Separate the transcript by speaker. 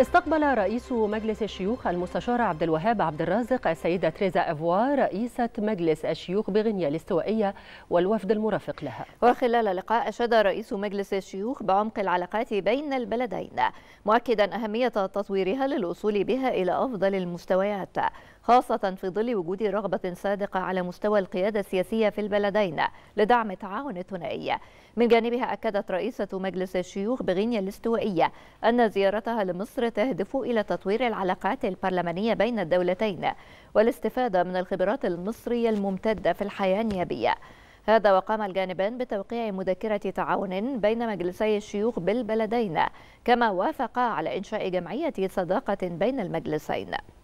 Speaker 1: استقبل رئيس مجلس الشيوخ المستشار عبد الوهاب عبد الرازق السيدة تريزا أفوار رئيسة مجلس الشيوخ بغينيا الاستوائية والوفد المرافق لها وخلال
Speaker 2: اللقاء أشاد رئيس مجلس الشيوخ بعمق العلاقات بين البلدين مؤكدا أهمية تطويرها للوصول بها إلى أفضل المستويات خاصة في ظل وجود رغبة صادقة على مستوى القيادة السياسية في البلدين لدعم التعاون الثنائي من جانبها أكدت رئيسة مجلس الشيوخ بغينيا الاستوائية أن زيارتها لمصر تهدف إلى تطوير العلاقات البرلمانية بين الدولتين والاستفادة من الخبرات المصرية الممتدة في الحياة النيابية هذا وقام الجانبان بتوقيع مذكرة تعاون بين مجلسي الشيوخ بالبلدين كما وافقا على إنشاء جمعية صداقة بين المجلسين